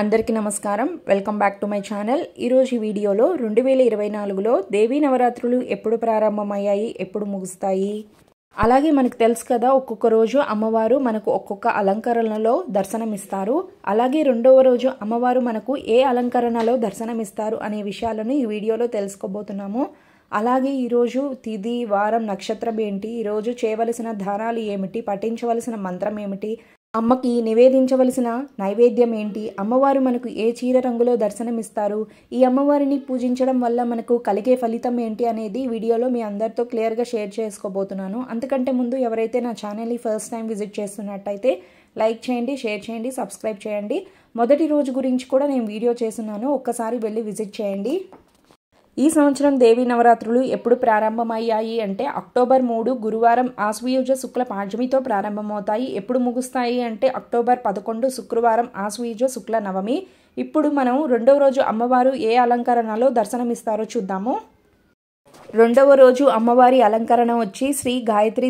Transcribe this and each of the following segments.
అందరికీ నమస్కారం welcome back to my channel ఈరోజు ఈ వీడియోలో రెండు వేల ఇరవై నాలుగులో దేవీ నవరాత్రులు ఎప్పుడు ప్రారంభమయ్యాయి ఎప్పుడు ముగుస్తాయి అలాగే మనకు తెలుసు కదా ఒక్కొక్క రోజు అమ్మవారు మనకు ఒక్కొక్క అలంకరణలో దర్శనమిస్తారు అలాగే రెండవ రోజు అమ్మవారు మనకు ఏ అలంకరణలో దర్శనమిస్తారు అనే విషయాలను ఈ వీడియోలో తెలుసుకోబోతున్నాము అలాగే ఈరోజు తిది వారం నక్షత్రం ఏంటి ఈరోజు చేయవలసిన దానాలు ఏమిటి పఠించవలసిన మంత్రం ఏమిటి అమ్మకి నివేదించవలసిన నైవేద్యం ఏంటి అమ్మవారు మనకు ఏ చీర రంగులో దర్శనమిస్తారు ఈ అమ్మవారిని పూజించడం వల్ల మనకు కలిగే ఫలితం ఏంటి అనేది వీడియోలో మీ అందరితో క్లియర్గా షేర్ చేసుకోబోతున్నాను అంతకంటే ముందు ఎవరైతే నా ఛానల్ని ఫస్ట్ టైం విజిట్ చేస్తున్నట్టయితే లైక్ చేయండి షేర్ చేయండి సబ్స్క్రైబ్ చేయండి మొదటి రోజు గురించి కూడా నేను వీడియో చేస్తున్నాను ఒక్కసారి వెళ్ళి విజిట్ చేయండి ఈ సంవత్సరం దేవీ నవరాత్రులు ఎప్పుడు ప్రారంభమయ్యాయి అంటే అక్టోబర్ మూడు గురువారం ఆశ్వయుజ శుక్ల పాంచమితో ప్రారంభమవుతాయి ఎప్పుడు ముగుస్తాయి అంటే అక్టోబర్ పదకొండు శుక్రవారం ఆశ్వయుజ శుక్ల నవమి ఇప్పుడు మనం రెండవ రోజు అమ్మవారు ఏ అలంకరణలో దర్శనమిస్తారో చూద్దాము రెండవ రోజు అమ్మవారి అలంకరణ వచ్చి శ్రీ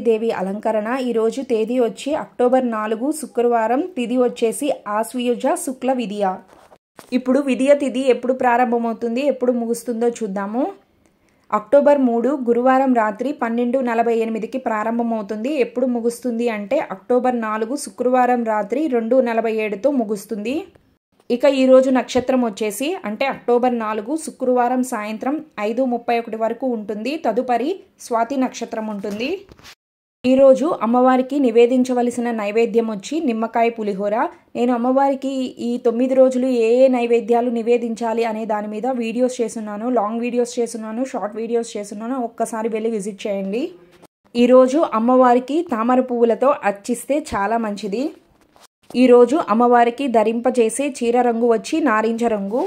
దేవి అలంకరణ ఈరోజు తేదీ వచ్చి అక్టోబర్ నాలుగు శుక్రవారం తిది వచ్చేసి ఆశ్వయుజ శుక్ల విధియ ఇప్పుడు విధియ తిథి ఎప్పుడు ప్రారంభమవుతుంది ఎప్పుడు ముగుస్తుందో చూద్దాము అక్టోబర్ మూడు గురువారం రాత్రి పన్నెండు నలభై ఎనిమిదికి ప్రారంభమవుతుంది ఎప్పుడు ముగుస్తుంది అంటే అక్టోబర్ నాలుగు శుక్రవారం రాత్రి రెండు నలభై ఏడుతో ముగుస్తుంది ఇక ఈరోజు నక్షత్రం వచ్చేసి అంటే అక్టోబర్ నాలుగు శుక్రవారం సాయంత్రం ఐదు ముప్పై ఒకటి వరకు ఉంటుంది తదుపరి స్వాతి నక్షత్రం ఉంటుంది ఈరోజు అమ్మవారికి నివేదించవలసిన నైవేద్యం వచ్చి నిమ్మకాయ పులిహోర నేను అమ్మవారికి ఈ తొమ్మిది రోజులు ఏ ఏ నైవేద్యాలు నివేదించాలి అనే దాని మీద వీడియోస్ చేస్తున్నాను లాంగ్ వీడియోస్ చేస్తున్నాను షార్ట్ వీడియోస్ చేస్తున్నాను ఒక్కసారి వెళ్ళి విజిట్ చేయండి ఈరోజు అమ్మవారికి తామర పువ్వులతో అర్చిస్తే చాలా మంచిది ఈరోజు అమ్మవారికి ధరింపజేసే చీర రంగు వచ్చి నారింజ రంగు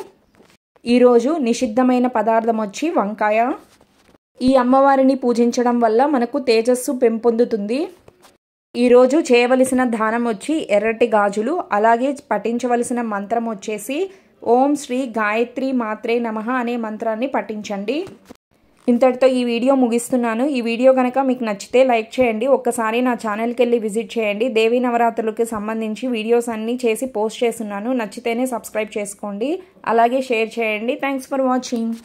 ఈరోజు నిషిద్ధమైన పదార్థం వచ్చి వంకాయ ఈ అమ్మవారిని పూజించడం వల్ల మనకు తేజస్సు పెంపొందుతుంది ఈరోజు చేయవలసిన దానం వచ్చి ఎర్రటి గాజులు అలాగే పఠించవలసిన మంత్రం వచ్చేసి ఓం శ్రీ గాయత్రి మాత్రే నమ అనే మంత్రాన్ని పఠించండి ఇంతటితో ఈ వీడియో ముగిస్తున్నాను ఈ వీడియో కనుక మీకు నచ్చితే లైక్ చేయండి ఒక్కసారి నా ఛానల్కి వెళ్ళి విజిట్ చేయండి దేవీ నవరాత్రులకు సంబంధించి వీడియోస్ అన్నీ చేసి పోస్ట్ చేస్తున్నాను నచ్చితేనే సబ్స్క్రైబ్ చేసుకోండి అలాగే షేర్ చేయండి థ్యాంక్స్ ఫర్ వాచింగ్